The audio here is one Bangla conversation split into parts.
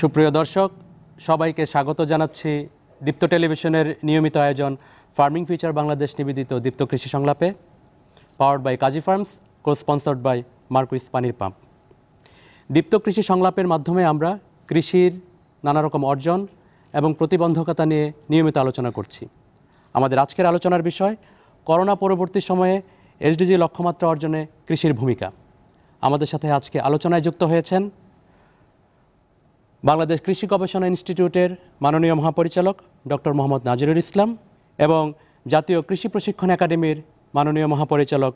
সুপ্রিয় দর্শক সবাইকে স্বাগত জানাচ্ছি দীপ্ত টেলিভিশনের নিয়মিত আয়োজন ফার্মিং ফিচার বাংলাদেশ নিবেদিত দীপ্ত কৃষি সংলাপে powered by Kazi Farms co sponsored by Marquis পানির পাম্প দীপ্ত কৃষি সংলাপের মাধ্যমে আমরা কৃষির নানা রকম অর্জন এবং প্রতিবন্ধকতা নিয়ে নিয়মিত আলোচনা করছি আমাদের আজকের আলোচনার বিষয় করোনা পরবর্তী সময়ে এসডিজি লক্ষ্যমাত্রা অর্জনে কৃষির ভূমিকা আমাদের সাথে আজকে আলোচনায় যুক্ত হয়েছেন বাংলাদেশ কৃষি গবেষণা ইনস্টিটিউটের মাননীয় মহাপরিচালক ডক্টর মোহাম্মদ নাজিরুল ইসলাম এবং জাতীয় কৃষি প্রশিক্ষণ একাডেমির মাননীয় মহাপরিচালক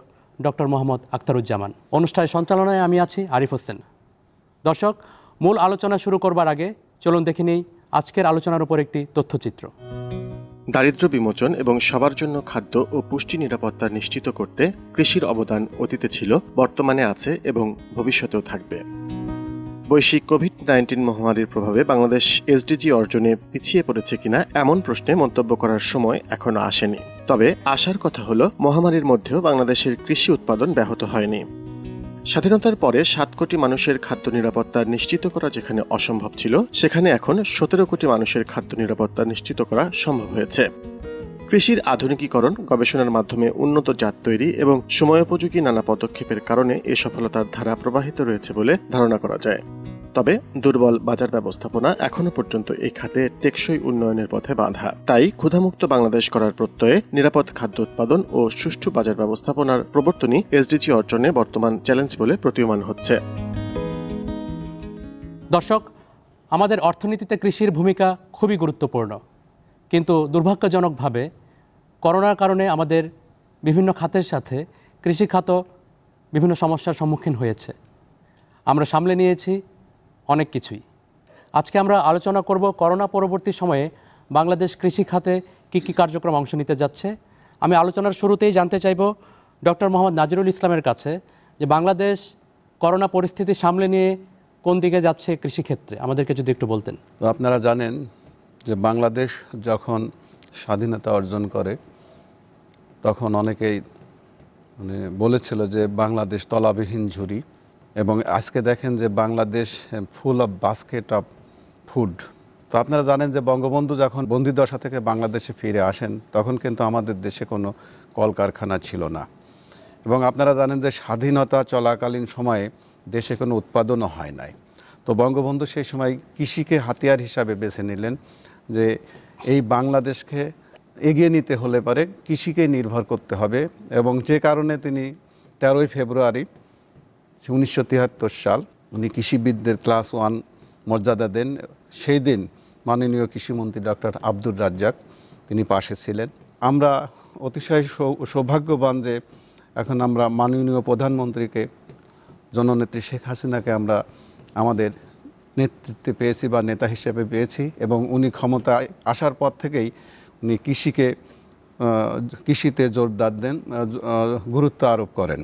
ডক্টর মোহাম্মদ আখতারুজ্জামান অনুষ্ঠানের সঞ্চালনায় আমি আছি আরিফ হোসেন দর্শক মূল আলোচনা শুরু করবার আগে চলুন দেখে নিই আজকের আলোচনার উপর একটি তথ্যচিত্র দারিদ্র বিমোচন এবং সবার জন্য খাদ্য ও পুষ্টি নিরাপত্তা নিশ্চিত করতে কৃষির অবদান অতীতে ছিল বর্তমানে আছে এবং ভবিষ্যতেও থাকবে বৈশ্বিক কোভিড নাইন্টিন মহামারীর প্রভাবে বাংলাদেশ এসডিজি অর্জনে পিছিয়ে পড়েছে কিনা এমন প্রশ্নে মন্তব্য করার সময় এখনও আসেনি তবে আসার কথা হল মহামারীর মধ্যেও বাংলাদেশের কৃষি উৎপাদন ব্যাহত হয়নি স্বাধীনতার পরে সাত কোটি মানুষের খাদ্য নিরাপত্তা নিশ্চিত করা যেখানে অসম্ভব ছিল সেখানে এখন সতেরো কোটি মানুষের খাদ্য নিরাপত্তা নিশ্চিত করা সম্ভব হয়েছে কৃষির আধুনিকীকরণ গবেষণার মাধ্যমে উন্নত জাত তৈরি এবং সময়োপযোগী নানা পদক্ষেপের কারণে এ সফলতার ধারা প্রবাহিত রয়েছে বলে ধারণা করা যায় তবে দুর্বল বাজার ব্যবস্থাপনা এখনও পর্যন্ত এই খাতে টেকসই উন্নয়নের পথে বাধা তাই ক্ষুধামুক্ত বাংলাদেশ করার প্রত্যয়ে নিরাপদ খাদ্য উৎপাদন ও সুষ্ঠু বাজার ব্যবস্থাপনার প্রবর্তনই এসডিজি অর্জনে বর্তমান চ্যালেঞ্জ বলে প্রতীয়মান হচ্ছে দর্শক আমাদের অর্থনীতিতে কৃষির ভূমিকা খুবই গুরুত্বপূর্ণ কিন্তু দুর্ভাগ্যজনকভাবে করোনার কারণে আমাদের বিভিন্ন খাতের সাথে কৃষি খাত বিভিন্ন সমস্যার সম্মুখীন হয়েছে আমরা সামলে নিয়েছি অনেক কিছুই আজকে আমরা আলোচনা করব করোনা পরবর্তী সময়ে বাংলাদেশ কৃষি খাতে কী কী কার্যক্রম অংশ নিতে যাচ্ছে আমি আলোচনার শুরুতেই জানতে চাইব ডক্টর মোহাম্মদ নাজিরুল ইসলামের কাছে যে বাংলাদেশ করোনা পরিস্থিতি সামলে নিয়ে কোন দিকে যাচ্ছে কৃষিক্ষেত্রে আমাদেরকে যদি একটু বলতেন আপনারা জানেন যে বাংলাদেশ যখন স্বাধীনতা অর্জন করে তখন অনেকেই মানে বলেছিল যে বাংলাদেশ তলাবিহীন ঝুড়ি এবং আজকে দেখেন যে Bangladesh full of basket of food তো আপনারা জানেন যে বঙ্গবন্ধু যখন বন্দি দশা থেকে বাংলাদেশে ফিরে আসেন তখন কিন্তু আমাদের দেশে কোনো কলকারখানা ছিল না এবং আপনারা জানেন যে স্বাধীনতা চলাকালীন সময়ে দেশে কোনো উৎপাদনও হয় নাই তো বঙ্গবন্ধু সেই সময় কৃষিকে হাতিয়ার হিসাবে বেছে নিলেন যে এই বাংলাদেশকে এগিয়ে নিতে হলে পারে কৃষিকে নির্ভর করতে হবে এবং যে কারণে তিনি তেরোই ফেব্রুয়ারি উনিশশো সাল উনি কৃষিবিদদের ক্লাস ওয়ান মর্যাদা দেন সেই দিন মাননীয় কৃষিমন্ত্রী ডক্টর আব্দুর রাজ্জাক তিনি পাশে ছিলেন আমরা অতিশয় সৌভাগ্যবান যে এখন আমরা মাননীয় প্রধানমন্ত্রীকে জননেত্রী শেখ হাসিনাকে আমরা আমাদের নেতৃত্বে পেয়েছি বা নেতা হিসেবে পেয়েছি এবং উনি ক্ষমতায় আসার পর থেকেই তিনি কৃষিকে কৃষিতে জোরদার দেন গুরুত্ব আরোপ করেন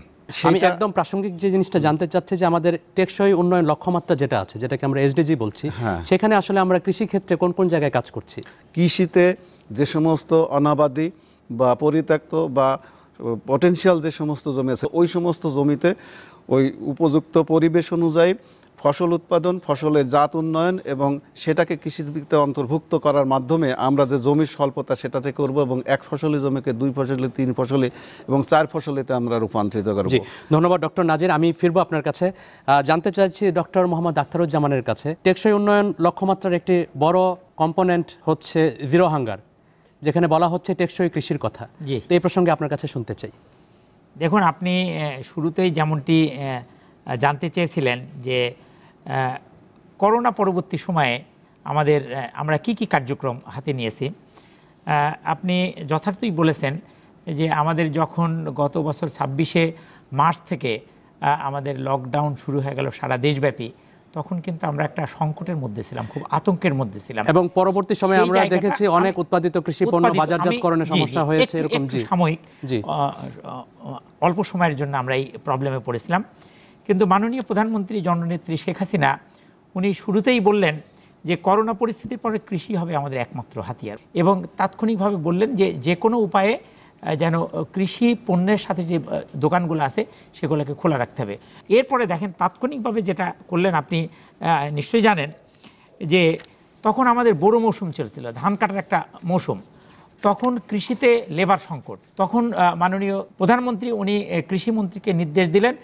আমি একদম প্রাসঙ্গিক যে জিনিসটা জানতে চাচ্ছি যে আমাদের টেকসই উন্নয়ন লক্ষ্যমাত্রা যেটা আছে যেটাকে আমরা এসডিজি বলছি হ্যাঁ। সেখানে আসলে আমরা কৃষি ক্ষেত্রে কোন কোন জায়গায় কাজ করছি কৃষিতে যে সমস্ত অনাবাদী বা পরিত্যক্ত বা পটেনশিয়াল যে সমস্ত জমি আছে ওই সমস্ত জমিতে ওই উপযুক্ত পরিবেশ অনুযায়ী ফসল উৎপাদন ফসলের জাত উন্নয়ন এবং সেটাকে কৃষিভিত্তিতে অন্তর্ভুক্ত করার মাধ্যমে আমরা যে জমির স্বল্পতা সেটাতে করব এবং এক ফসলি জমিকে দুই ফসলে তিন ফসলে এবং চার ফসলেতে আমরা রূপান্তরিত করব ধন্যবাদ ডক্টর নাজির আমি ফিরবো আপনার কাছে জানতে চাইছি ডক্টর মোহাম্মদ আখতারুজ্জামানের কাছে টেকসই উন্নয়ন লক্ষ্যমাত্রার একটি বড় কম্পোনেন্ট হচ্ছে জিরো হাঙ্গার যেখানে বলা হচ্ছে টেকসই কৃষির কথা তো এই প্রসঙ্গে আপনার কাছে শুনতে চাই দেখুন আপনি শুরুতেই যেমনটি জানতে চেয়েছিলেন যে করোনা পরবর্তী সময়ে আমাদের আমরা কি কি কার্যক্রম হাতে নিয়েছি আপনি যথার্থই বলেছেন যে আমাদের যখন গত বছর ছাব্বিশে মার্চ থেকে আমাদের লকডাউন শুরু হয়ে গেল সারা দেশব্যাপী তখন কিন্তু আমরা একটা সংকটের মধ্যে ছিলাম খুব আতঙ্কের মধ্যে ছিলাম এবং পরবর্তী সময়ে আমরা দেখেছি অনেক উৎপাদিত কৃষি পণ্য বাজারজাতকরণের সমস্যা হয়েছে এরকম সাময়িক অল্প সময়ের জন্য আমরা এই প্রবলেমে পড়েছিলাম কিন্তু মাননীয় প্রধানমন্ত্রী জননেত্রী শেখ হাসিনা উনি শুরুতেই বললেন যে করোনা পরিস্থিতির পরে কৃষি হবে আমাদের একমাত্র হাতিয়ার এবং তাৎক্ষণিকভাবে বললেন যে যে কোনো উপায়ে যেন কৃষি পণ্যের সাথে যে দোকানগুলো আছে সেগুলোকে খোলা রাখতে হবে এরপরে দেখেন তাৎক্ষণিকভাবে যেটা করলেন আপনি নিশ্চয়ই জানেন যে তখন আমাদের বড় মৌসুম চলছিল ধান কাটার একটা মৌসুম তখন কৃষিতে লেবার সংকট তখন মাননীয় প্রধানমন্ত্রী উনি কৃষিমন্ত্রীকে নির্দেশ দিলেন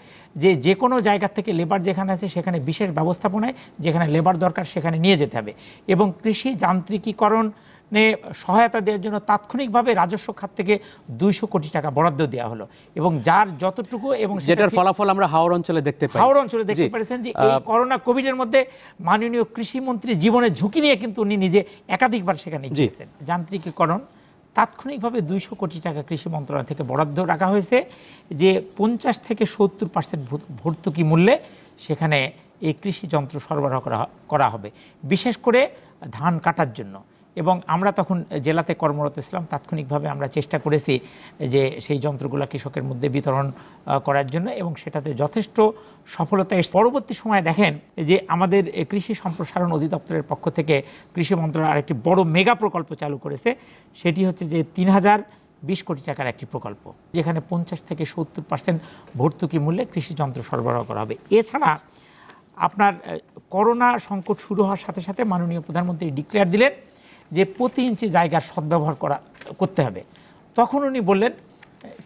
যে যে কোনো জায়গার থেকে লেবার যেখানে আছে সেখানে বিশেষ ব্যবস্থাপনায় যেখানে লেবার দরকার সেখানে নিয়ে যেতে হবে এবং কৃষি যান্ত্রিকীকরণ সহায়তা দেওয়ার জন্য তাৎক্ষণিকভাবে রাজস্ব খাত থেকে দুইশো কোটি টাকা বরাদ্দ দেওয়া হলো এবং যার যতটুকু এবং যেটার ফলাফল আমরা হাওড় অঞ্চলে দেখতে পাই হাওড় অঞ্চলে দেখতে পেরেছেন যে এই করোনা কোভিডের মধ্যে মাননীয় কৃষিমন্ত্রী জীবনের ঝুঁকি নিয়ে কিন্তু উনি নিজে একাধিকবার সেখানে গিয়েছেন যান্ত্রিকীকরণ তাৎক্ষণিকভাবে দুইশো কোটি টাকা কৃষি মন্ত্রণালয় থেকে বরাদ্দ রাখা হয়েছে যে পঞ্চাশ থেকে সত্তর পার্সেন্ট ভর্তুকি মূল্যে সেখানে এই কৃষি যন্ত্র সরবরাহ করা করা হবে বিশেষ করে ধান কাটার জন্য এবং আমরা তখন জেলাতে কর্মরত ছিলাম তাৎক্ষণিকভাবে আমরা চেষ্টা করেছি যে সেই যন্ত্রগুলো কৃষকের মধ্যে বিতরণ করার জন্য এবং সেটাতে যথেষ্ট সফলতা এসে পরবর্তী সময় দেখেন যে আমাদের কৃষি সম্প্রসারণ অধিদপ্তরের পক্ষ থেকে কৃষি মন্ত্রণালয় আরেকটি বড় মেগা প্রকল্প চালু করেছে সেটি হচ্ছে যে তিন হাজার বিশ কোটি টাকার একটি প্রকল্প যেখানে পঞ্চাশ থেকে সত্তর পার্সেন্ট ভর্তুকি মূল্যে কৃষি যন্ত্র সরবরাহ করা হবে এছাড়া আপনার করোনা সংকট শুরু হওয়ার সাথে সাথে মাননীয় প্রধানমন্ত্রী ডিক্লেয়ার দিলেন যে প্রতি ইঞ্চি জায়গার সদ্ব্যবহার করা করতে হবে তখন উনি বললেন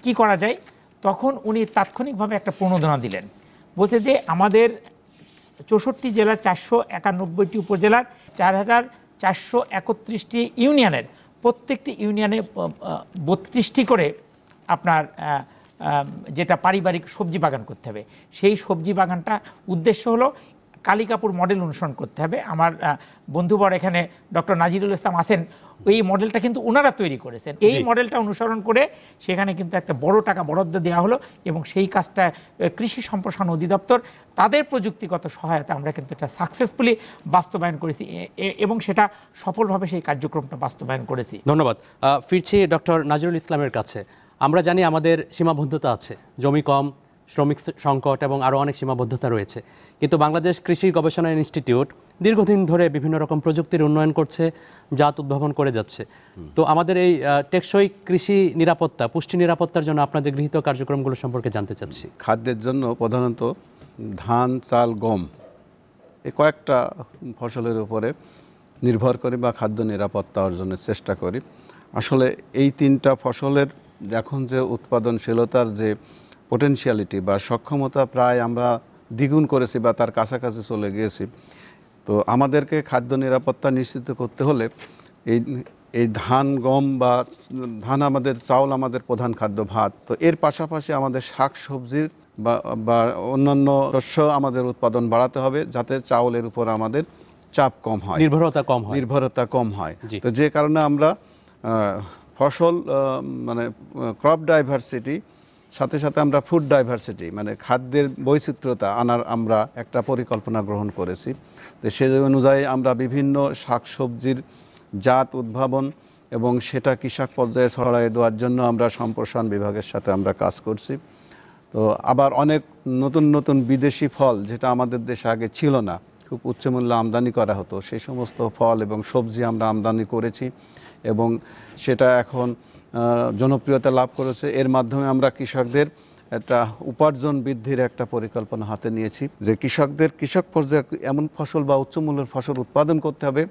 কি করা যায় তখন উনি তাৎক্ষণিকভাবে একটা প্রণোদনা দিলেন বলছে যে আমাদের চৌষট্টি জেলার চারশো একানব্বইটি উপজেলার চার হাজার চারশো একত্রিশটি ইউনিয়নের প্রত্যেকটি ইউনিয়নে বত্রিশটি করে আপনার যেটা পারিবারিক সবজি বাগান করতে হবে সেই সবজি বাগানটা উদ্দেশ্য হলো কালী কাপুর মডেল অনুসরণ করতে হবে আমার বন্ধুবর এখানে ডক্টর নাজিরুল ইসলাম আছেন এই মডেলটা কিন্তু ওনারা তৈরি করেছেন এই মডেলটা অনুসরণ করে সেখানে কিন্তু একটা বড় টাকা বরাদ্দ দেওয়া হলো এবং সেই কাজটা কৃষি সম্প্রসারণ অধিদপ্তর তাদের প্রযুক্তিগত সহায়তা আমরা কিন্তু এটা সাকসেসফুলি বাস্তবায়ন করেছি এবং সেটা সফলভাবে সেই কার্যক্রমটা বাস্তবায়ন করেছি ধন্যবাদ ফিরছি ডক্টর নাজিরুল ইসলামের কাছে আমরা জানি আমাদের সীমাবদ্ধতা আছে জমি কম শ্রমিক সংকট এবং আরও অনেক সীমাবদ্ধতা রয়েছে কিন্তু বাংলাদেশ কৃষি গবেষণা ইনস্টিটিউট দীর্ঘদিন ধরে বিভিন্ন রকম প্রযুক্তির উন্নয়ন করছে জাত উদ্ভাবন করে যাচ্ছে তো আমাদের এই টেকসই কৃষি নিরাপত্তা পুষ্টি নিরাপত্তার জন্য আপনাদের গৃহীত কার্যক্রমগুলো সম্পর্কে জানতে চাচ্ছি খাদ্যের জন্য প্রধানত ধান চাল গম এ কয়েকটা ফসলের উপরে নির্ভর করে বা খাদ্য নিরাপত্তা অর্জনের চেষ্টা করি আসলে এই তিনটা ফসলের এখন যে উৎপাদনশীলতার যে পোটেনশিয়ালিটি বা সক্ষমতা প্রায় আমরা দ্বিগুণ করেছি বা তার কাছাকাছি চলে গিয়েছি তো আমাদেরকে খাদ্য নিরাপত্তা নিশ্চিত করতে হলে এই এই ধান গম বা ধান আমাদের চাউল আমাদের প্রধান খাদ্য ভাত তো এর পাশাপাশি আমাদের শাক সবজির বা অন্যান্য শস্য আমাদের উৎপাদন বাড়াতে হবে যাতে চাউলের উপর আমাদের চাপ কম হয় নির্ভরতা কম হয় নির্ভরতা কম হয় তো যে কারণে আমরা ফসল মানে ক্রপ ডাইভার্সিটি সাথে সাথে আমরা ফুড ডাইভার্সিটি মানে খাদ্যের বৈচিত্র্যতা আনার আমরা একটা পরিকল্পনা গ্রহণ করেছি তো সেই অনুযায়ী আমরা বিভিন্ন শাকসবজির জাত উদ্ভাবন এবং সেটা কৃষক পর্যায়ে ছড়াই দেওয়ার জন্য আমরা সম্প্রসারণ বিভাগের সাথে আমরা কাজ করছি তো আবার অনেক নতুন নতুন বিদেশি ফল যেটা আমাদের দেশে আগে ছিল না খুব উচ্চমূল্যে আমদানি করা হতো সেই সমস্ত ফল এবং সবজি আমরা আমদানি করেছি এবং সেটা এখন জনপ্রিয়তা লাভ করেছে এর মাধ্যমে আমরা কৃষকদের একটা উপার্জন বৃদ্ধির একটা পরিকল্পনা হাতে নিয়েছি যে কৃষকদের কৃষক পর্যায়ে এমন ফসল বা উচ্চমূল্যের ফসল উৎপাদন করতে হবে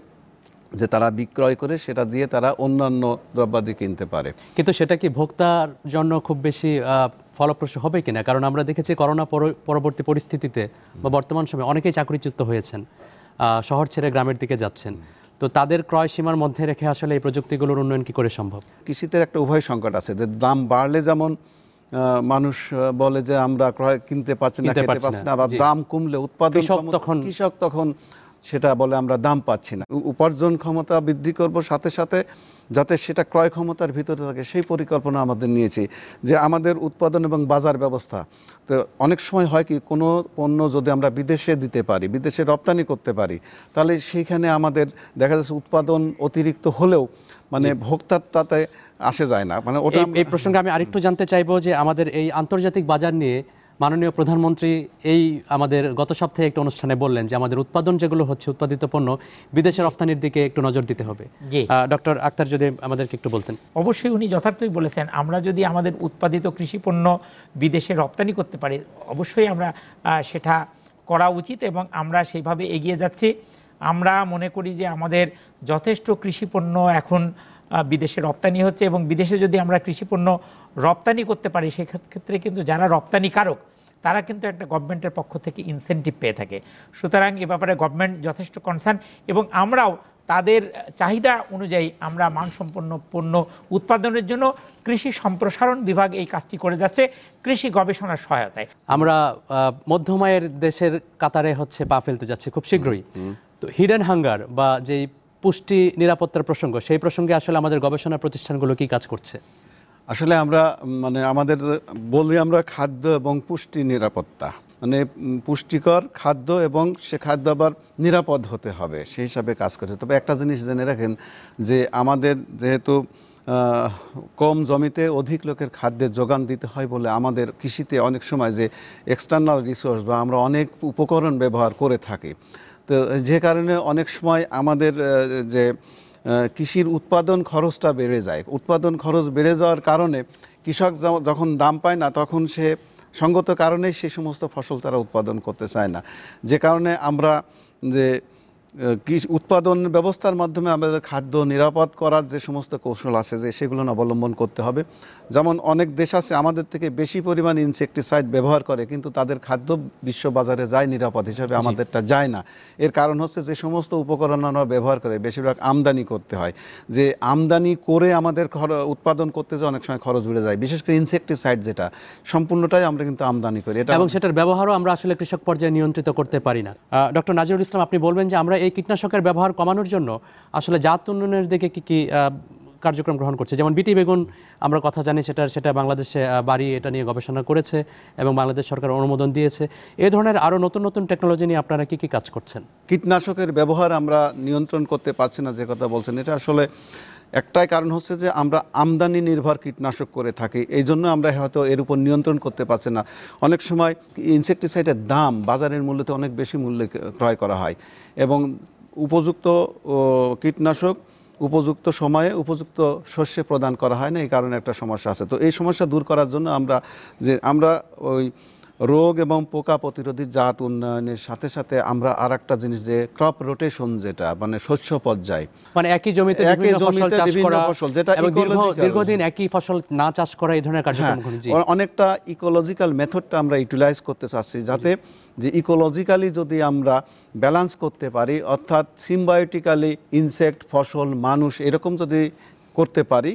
যে তারা বিক্রয় করে সেটা দিয়ে তারা অন্যান্য দ্রব্যাদি কিনতে পারে কিন্তু সেটা কি ভোক্তার জন্য খুব বেশি ফলপ্রসূ হবে কিনা কারণ আমরা দেখেছি করোনা পরবর্তী পরিস্থিতিতে বা বর্তমান সময়ে অনেকেই চাকরিচ্যুত হয়েছেন শহর ছেড়ে গ্রামের দিকে যাচ্ছেন তো তাদের ক্রয় সীমার মধ্যে রেখে আসলে এই প্রযুক্তিগুলোর উন্নয়ন কি করে সম্ভব কৃষিতে একটা উভয় সংকট আছে যে দাম বাড়লে যেমন মানুষ বলে যে আমরা ক্রয় কিনতে পারছি না খেতে পারছি না দাম কমলে উৎপাদন তখন কৃষক তখন সেটা বলে আমরা দাম পাচ্ছি না উপার্জন ক্ষমতা বৃদ্ধি করব সাথে সাথে যাতে সেটা ক্রয় ক্ষমতার ভিতরে থাকে সেই পরিকল্পনা আমাদের নিয়েছি যে আমাদের উৎপাদন এবং বাজার ব্যবস্থা তো অনেক সময় হয় কি কোনো পণ্য যদি আমরা বিদেশে দিতে পারি বিদেশে রপ্তানি করতে পারি তাহলে সেইখানে আমাদের দেখা যাচ্ছে উৎপাদন অতিরিক্ত হলেও মানে ভোক্তার তাতে আসে যায় না মানে ওটা এই প্রসঙ্গে আমি আরেকটু জানতে চাইবো যে আমাদের এই আন্তর্জাতিক বাজার নিয়ে মাননীয় প্রধানমন্ত্রী এই আমাদের গত সপ্তাহে একটা অনুষ্ঠানে বললেন যে আমাদের উৎপাদন যেগুলো হচ্ছে উৎপাদিত পণ্য বিদেশে রফতানির দিকে একটু নজর দিতে হবে ডক্টর আক্তার যদি আমাদেরকে একটু বলতেন অবশ্যই উনি যথার্থই বলেছেন আমরা যদি আমাদের উৎপাদিত কৃষি পণ্য বিদেশে রপ্তানি করতে পারি অবশ্যই আমরা সেটা করা উচিত এবং আমরা সেইভাবে এগিয়ে যাচ্ছি আমরা মনে করি যে আমাদের যথেষ্ট কৃষি পণ্য এখন বিদেশে রপ্তানি হচ্ছে এবং বিদেশে যদি আমরা কৃষিপণ্য রপ্তানি করতে পারি সেক্ষেত্রে কিন্তু যারা রপ্তানিকারক তারা কিন্তু একটা গভর্নমেন্টের পক্ষ থেকে ইনসেন্টিভ পেয়ে থাকে সুতরাং এ ব্যাপারে গভর্নমেন্ট যথেষ্ট কনসার্ন এবং আমরাও তাদের চাহিদা অনুযায়ী আমরা মানসম্পন্ন পণ্য উৎপাদনের জন্য কৃষি সম্প্রসারণ বিভাগ এই কাজটি করে যাচ্ছে কৃষি গবেষণার সহায়তায় আমরা মধ্যমায়ের দেশের কাতারে হচ্ছে পা ফেলতে যাচ্ছে খুব শীঘ্রই তো হিডেন হাঙ্গার বা যেই পুষ্টি নিরাপত্তার প্রসঙ্গ সেই প্রসঙ্গে আসলে আমাদের গবেষণা প্রতিষ্ঠানগুলো কি কাজ করছে আসলে আমরা মানে আমাদের বলি আমরা খাদ্য এবং পুষ্টি নিরাপত্তা মানে পুষ্টিকর খাদ্য এবং সে খাদ্য আবার নিরাপদ হতে হবে সেই হিসাবে কাজ করছে তবে একটা জিনিস জেনে রাখেন যে আমাদের যেহেতু কম জমিতে অধিক লোকের খাদ্যের যোগান দিতে হয় বলে আমাদের কৃষিতে অনেক সময় যে এক্সটার্নাল রিসোর্স বা আমরা অনেক উপকরণ ব্যবহার করে থাকি তো যে কারণে অনেক সময় আমাদের যে কৃষির উৎপাদন খরচটা বেড়ে যায় উৎপাদন খরচ বেড়ে যাওয়ার কারণে কৃষক যখন দাম পায় না তখন সে সঙ্গত কারণে সেই সমস্ত ফসল তারা উৎপাদন করতে চায় না যে কারণে আমরা যে কৃষি উৎপাদন ব্যবস্থার মাধ্যমে আমাদের খাদ্য নিরাপদ করার যে সমস্ত কৌশল আছে যে সেগুলো অবলম্বন করতে হবে যেমন অনেক দেশ আছে আমাদের থেকে বেশি পরিমাণ ইনসেকটিসাইড ব্যবহার করে কিন্তু তাদের খাদ্য বিশ্ব বাজারে যায় নিরাপদ হিসাবে আমাদেরটা যায় না এর কারণ হচ্ছে যে সমস্ত উপকরণ আমরা ব্যবহার করে বেশিরভাগ আমদানি করতে হয় যে আমদানি করে আমাদের উৎপাদন করতে যে অনেক সময় খরচ বেড়ে যায় বিশেষ করে ইনসেকটিসাইড যেটা সম্পূর্ণটাই আমরা কিন্তু আমদানি করি এটা এবং সেটার ব্যবহারও আমরা আসলে কৃষক পর্যায়ে নিয়ন্ত্রিত করতে পারি না ডক্টর নাজিরুল ইসলাম আপনি বলবেন যে আমরা এই কীটনাশকের ব্যবহার কমানোর জন্য আসলে জাত উন্নয়নের দিকে কী কী কার্যক্রম গ্রহণ করছে যেমন বিটি বেগুন আমরা কথা জানি সেটা সেটা বাংলাদেশে বাড়ি এটা নিয়ে গবেষণা করেছে এবং বাংলাদেশ সরকার অনুমোদন দিয়েছে এ ধরনের আরও নতুন নতুন টেকনোলজি নিয়ে আপনারা কী কী কাজ করছেন কীটনাশকের ব্যবহার আমরা নিয়ন্ত্রণ করতে পারছি না যে কথা বলছেন এটা আসলে একটাই কারণ হচ্ছে যে আমরা আমদানি নির্ভর কীটনাশক করে থাকি এই জন্য আমরা হয়তো এর উপর নিয়ন্ত্রণ করতে পারছি না অনেক সময় ইনসেকটিসাইডের দাম বাজারের মূল্যতে অনেক বেশি মূল্যে ক্রয় করা হয় এবং উপযুক্ত কীটনাশক উপযুক্ত সময়ে উপযুক্ত শস্যে প্রদান করা হয় না এই কারণে একটা সমস্যা আছে তো এই সমস্যা দূর করার জন্য আমরা যে আমরা ওই রোগ এবং পোকা প্রতিরোধী জাত উন্নয়নের সাথে সাথে আমরা আর একটা জিনিস যে ক্রপ রোটেশন যেটা মানে শস্য পর্যায় মানে একই জমিতে একই জমিতে বিভিন্ন ফসল যেটা দীর্ঘদিন একই ফসল না চাষ করা এই ধরনের কার্যক্রম হ্যাঁ, অনেকটা ইকোলজিক্যাল মেথডটা আমরা ইউটিলাইজ করতে চাচ্ছি যাতে যে ইকোলজিক্যালি যদি আমরা ব্যালেন্স করতে পারি অর্থাৎ সিম্বায়োটিক্যালি ইনসেক্ট ফসল মানুষ এরকম যদি করতে পারি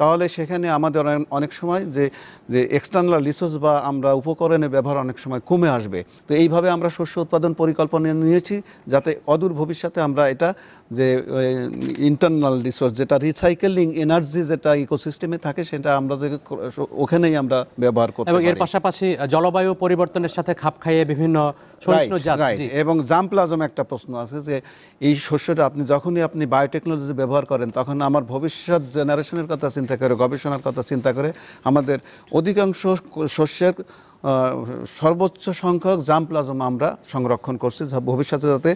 তাহলে সেখানে আমাদের অনেক সময় যে যে এক্সটার্নাল রিসোর্স বা আমরা উপকরণের ব্যবহার অনেক সময় কমে আসবে তো এইভাবে আমরা শস্য উৎপাদন পরিকল্পনা নিয়েছি যাতে অদূর ভবিষ্যতে আমরা এটা যে ইন্টারনাল রিসোর্স যেটা রিসাইকেলিং এনার্জি যেটা ইকোসিস্টেমে থাকে সেটা আমরা যে ওখানেই আমরা ব্যবহার করতে এবং এর পাশাপাশি জলবায়ু পরিবর্তনের সাথে খাপ খাইয়ে বিভিন্ন এবং জাম্পলাজম একটা প্রশ্ন আছে যে এই শস্যটা আপনি যখনই আপনি বায়োটেকনোলজি ব্যবহার করেন তখন আমার ভবিষ্যৎ জেনারেশনের কথা চিন্তা করে গবেষণার কথা চিন্তা করে আমাদের অধিকাংশ শস্যের সর্বোচ্চ সংখ্যক জাম প্লাজমা আমরা সংরক্ষণ করছি যা ভবিষ্যতে যাতে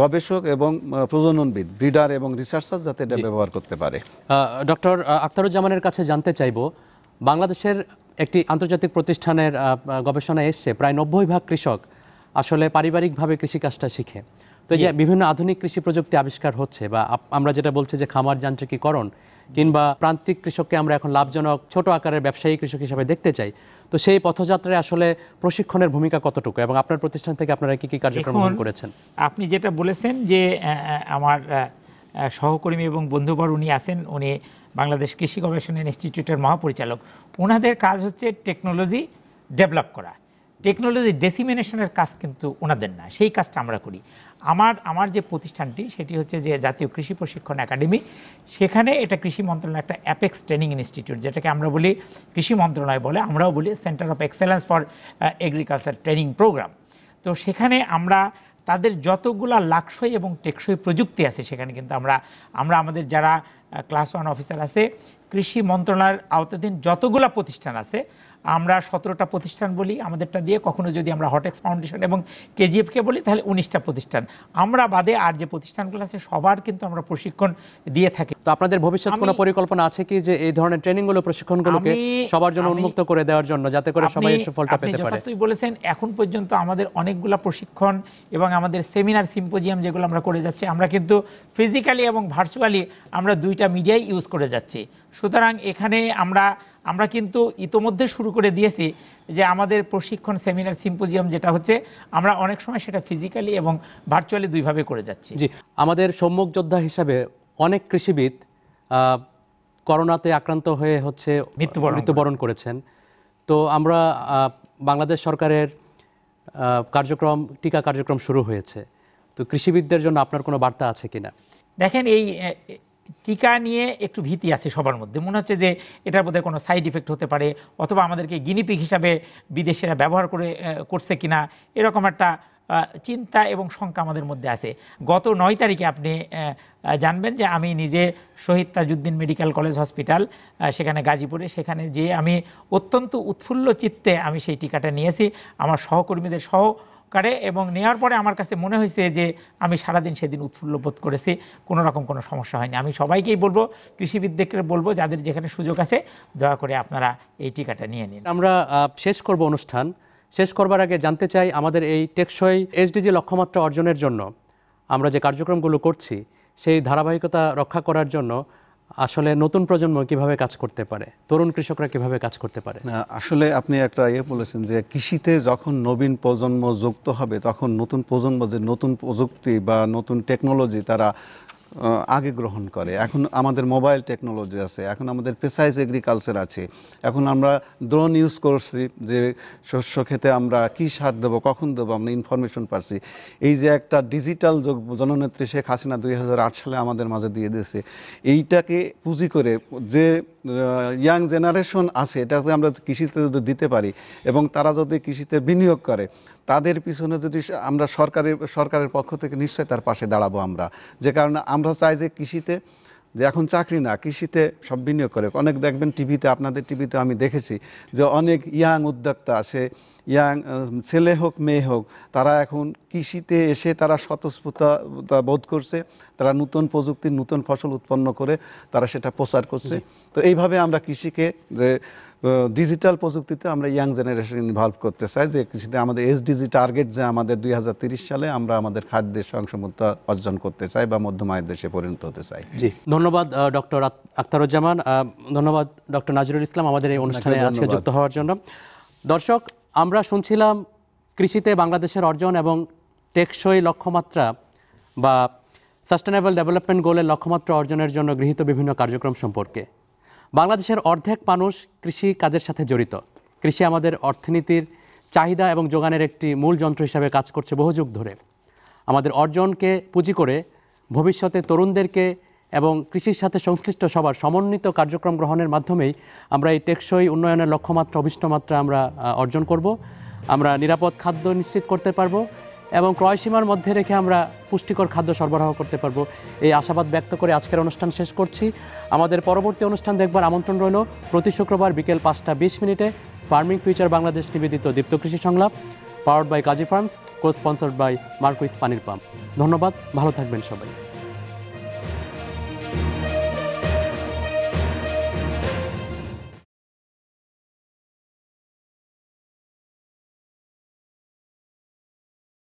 গবেষক এবং প্রজননবিদ ব্রিডার এবং রিসার্চার যাতে এটা ব্যবহার করতে পারে ডক্টর আখতারুজ্জামানের কাছে জানতে চাইব বাংলাদেশের একটি আন্তর্জাতিক প্রতিষ্ঠানের গবেষণা এসছে প্রায় নব্বই ভাগ কৃষক আসলে পারিবারিকভাবে কৃষিকাজটা শিখে তো যে বিভিন্ন আধুনিক কৃষি প্রযুক্তি আবিষ্কার হচ্ছে বা আমরা যেটা বলছি যে খামার যান্ত্রিকীকরণ কিংবা প্রান্তিক কৃষককে আমরা এখন লাভজনক ছোট আকারের ব্যবসায়ী কৃষক হিসাবে দেখতে চাই তো সেই পথযাত্রায় আসলে প্রশিক্ষণের ভূমিকা কতটুকু এবং আপনার প্রতিষ্ঠান থেকে আপনারা কি কি কার্যক্রম করেছেন আপনি যেটা বলেছেন যে আমার সহকর্মী এবং বন্ধুবর উনি আছেন উনি বাংলাদেশ কৃষি গবেষণা ইনস্টিটিউটের মহাপরিচালক ওনাদের কাজ হচ্ছে টেকনোলজি ডেভেলপ করা টেকনোলজি ডেসিমিনেশনের কাজ কিন্তু ওনাদের না সেই কাজটা আমরা করি আমার আমার যে প্রতিষ্ঠানটি সেটি হচ্ছে যে জাতীয় কৃষি প্রশিক্ষণ একাডেমি সেখানে এটা কৃষি মন্ত্রণালয় একটা অ্যাপেক্স ট্রেনিং ইনস্টিটিউট যেটাকে আমরা বলি কৃষি মন্ত্রণালয় বলে আমরাও বলি centre of excellence for agriculture training programme তো সেখানে আমরা তাদের যতগুলা লাকসই এবং টেকসই প্রযুক্তি আছে সেখানে কিন্তু আমরা আমরা আমাদের যারা ক্লাস ওয়ান অফিসার আছে কৃষি মন্ত্রণালয়ের আওতাধীন যতগুলা প্রতিষ্ঠান আছে আমরা সতেরোটা প্রতিষ্ঠান বলি আমাদেরটা দিয়ে কখনো যদি আমরা হটেক্স ফাউন্ডেশন এবং কেজিএফকে বলি তাহলে উনিশটা প্রতিষ্ঠান আমরা বাদে আর যে প্রতিষ্ঠানগুলো আছে সবার কিন্তু আমরা প্রশিক্ষণ দিয়ে থাকি তো আপনাদের ভবিষ্যৎ কোনো পরিকল্পনা আছে কি যে এই ধরনের ট্রেনিংগুলো প্রশিক্ষণগুলোকে সবার জন্য উন্মুক্ত করে দেওয়ার জন্য যাতে করে সবাই সফলটা পেতে পারে তুই বলেছেন এখন পর্যন্ত আমাদের অনেকগুলা প্রশিক্ষণ এবং আমাদের সেমিনার সিম্পোজিয়াম যেগুলো আমরা করে যাচ্ছি আমরা কিন্তু ফিজিক্যালি এবং ভার্চুয়ালি আমরা দুইটা মিডিয়াই ইউজ করে যাচ্ছি সুতরাং এখানে আমরা আমরা কিন্তু ইতোমধ্যে শুরু করে দিয়েছি যে আমাদের প্রশিক্ষণ সেমিনার সিম্পোজিয়াম যেটা হচ্ছে আমরা অনেক সময় সেটা ফিজিক্যালি এবং ভার্চুয়ালি দুইভাবে করে যাচ্ছি জি আমাদের সম্মুখ যোদ্ধা হিসাবে অনেক কৃষিবিদ করোনাতে আক্রান্ত হয়ে হচ্ছে মৃত্যুবরণ করেছেন তো আমরা বাংলাদেশ সরকারের কার্যক্রম টিকা কার্যক্রম শুরু হয়েছে তো কৃষিবিদদের জন্য আপনার কোনো বার্তা আছে কিনা দেখেন এই টিকা নিয়ে একটু ভীতি আছে সবার মধ্যে মনে হচ্ছে যে এটার মধ্যে কোনো সাইড ইফেক্ট হতে পারে অথবা আমাদেরকে গিনিপিক হিসাবে বিদেশিরা ব্যবহার করে করছে কিনা এরকম একটা চিন্তা এবং শঙ্কা আমাদের মধ্যে আছে গত নয় তারিখে আপনি জানবেন যে আমি নিজে Shahid Tajuddin medical college hospital সেখানে গাজীপুরে সেখানে যে আমি অত্যন্ত উৎফুল্ল চিত্তে আমি সেই টিকাটা নিয়েছি আমার সহকর্মীদের সহ কাটে এবং নেওয়ার পরে আমার কাছে মনে হয়েছে যে আমি সারাদিন সেদিন উৎফুল্ল বোধ করেছি কোনো রকম কোনো সমস্যা হয়নি আমি সবাইকেই বলবো কৃষিবিদদেরকে বলবো যাদের যেখানে সুযোগ আছে দয়া করে আপনারা এই টিকাটা নিয়ে নিন আমরা শেষ করব অনুষ্ঠান শেষ করবার আগে জানতে চাই আমাদের এই টেকসই এসডিজি লক্ষ্যমাত্রা অর্জনের জন্য আমরা যে কার্যক্রমগুলো করছি সেই ধারাবাহিকতা রক্ষা করার জন্য আসলে নতুন প্রজন্ম কিভাবে কাজ করতে পারে তরুণ কৃষকরা কিভাবে কাজ করতে পারে আসলে আপনি একটা ইয়ে বলেছেন যে কৃষিতে যখন নবীন প্রজন্ম যুক্ত হবে তখন নতুন প্রজন্ম যে নতুন প্রযুক্তি বা নতুন টেকনোলজি তারা আগে গ্রহণ করে এখন আমাদের মোবাইল টেকনোলজি আছে এখন আমাদের প্রেসাইজ এগ্রিকালচার আছে এখন আমরা ড্রোন ইউজ করছি যে শস্য খেতে আমরা কি সার দেবো কখন দেবো আমরা ইনফরমেশন পাচ্ছি এই যে একটা ডিজিটাল জননেত্রী শেখ হাসিনা দুই সালে আমাদের মাঝে দিয়ে দিয়েছে এইটাকে পুঁজি করে যে ইয়াং জেনারেশন আছে এটাকে আমরা কৃষিতে যদি দিতে পারি এবং তারা যদি কৃষিতে বিনিয়োগ করে তাদের পিছনে যদি আমরা সরকারের সরকারের পক্ষ থেকে নিশ্চয়ই তার পাশে দাঁড়াবো আমরা যে কারণে আমরা চাই যে কৃষিতে যে এখন চাকরি না কৃষিতে সব বিনিয়োগ করে অনেক দেখবেন টিভিতে আপনাদের টিভিতে আমি দেখেছি যে অনেক ইয়াং উদ্যোক্তা আছে ইয়াং ছেলে হোক মেয়ে হোক তারা এখন কৃষিতে এসে তারা স্বতঃস্ফূর্তা বোধ করছে তারা নতুন প্রযুক্তির নতুন ফসল উৎপন্ন করে তারা সেটা প্রচার করছে তো এইভাবে আমরা কৃষিকে যে ডিজিটাল প্রযুক্তিতে আমরা ইয়াং জেনারেশন ইনভলভ করতে চাই যে কৃষিতে আমাদের এসডিজি টার্গেট যে আমাদের দুই সালে আমরা আমাদের খাদ্যের সংসমতা অর্জন করতে চাই বা মধ্যম আয়ের দেশে পরিণত হতে চাই জি ধন্যবাদ ডক্টর আক্তারুজ্জামান ধন্যবাদ ডক্টর নাজরুল ইসলাম আমাদের এই অনুষ্ঠানে আজকে যুক্ত হওয়ার জন্য দর্শক আমরা শুনছিলাম কৃষিতে বাংলাদেশের অর্জন এবং টেকসই লক্ষ্যমাত্রা বা সাস্টেনেবল ডেভেলপমেন্ট গোলের লক্ষ্যমাত্রা অর্জনের জন্য গৃহীত বিভিন্ন কার্যক্রম সম্পর্কে বাংলাদেশের অর্ধেক মানুষ কৃষি কাজের সাথে জড়িত কৃষি আমাদের অর্থনীতির চাহিদা এবং যোগানের একটি মূল যন্ত্র হিসাবে কাজ করছে বহু যুগ ধরে আমাদের অর্জনকে পুঁজি করে ভবিষ্যতে তরুণদেরকে এবং কৃষির সাথে সংশ্লিষ্ট সবার সমন্বিত কার্যক্রম গ্রহণের মাধ্যমেই আমরা এই টেকসই উন্নয়নের লক্ষ্যমাত্রা অভিষ্টমাত্রা আমরা অর্জন করব আমরা নিরাপদ খাদ্য নিশ্চিত করতে পারবো এবং ক্রয়সীমার মধ্যে রেখে আমরা পুষ্টিকর খাদ্য সরবরাহ করতে পারবো এই আশাবাদ ব্যক্ত করে আজকের অনুষ্ঠান শেষ করছি আমাদের পরবর্তী অনুষ্ঠান দেখবার আমন্ত্রণ রইল প্রতি শুক্রবার বিকেল পাঁচটা বিশ মিনিটে ফার্মিং ফিউচার বাংলাদেশ নিবেদিত দীপ্ত কৃষি সংলাপ powered by Kazi Farms co sponsored by Marquis পানির পাম্প ধন্যবাদ ভালো থাকবেন সবাই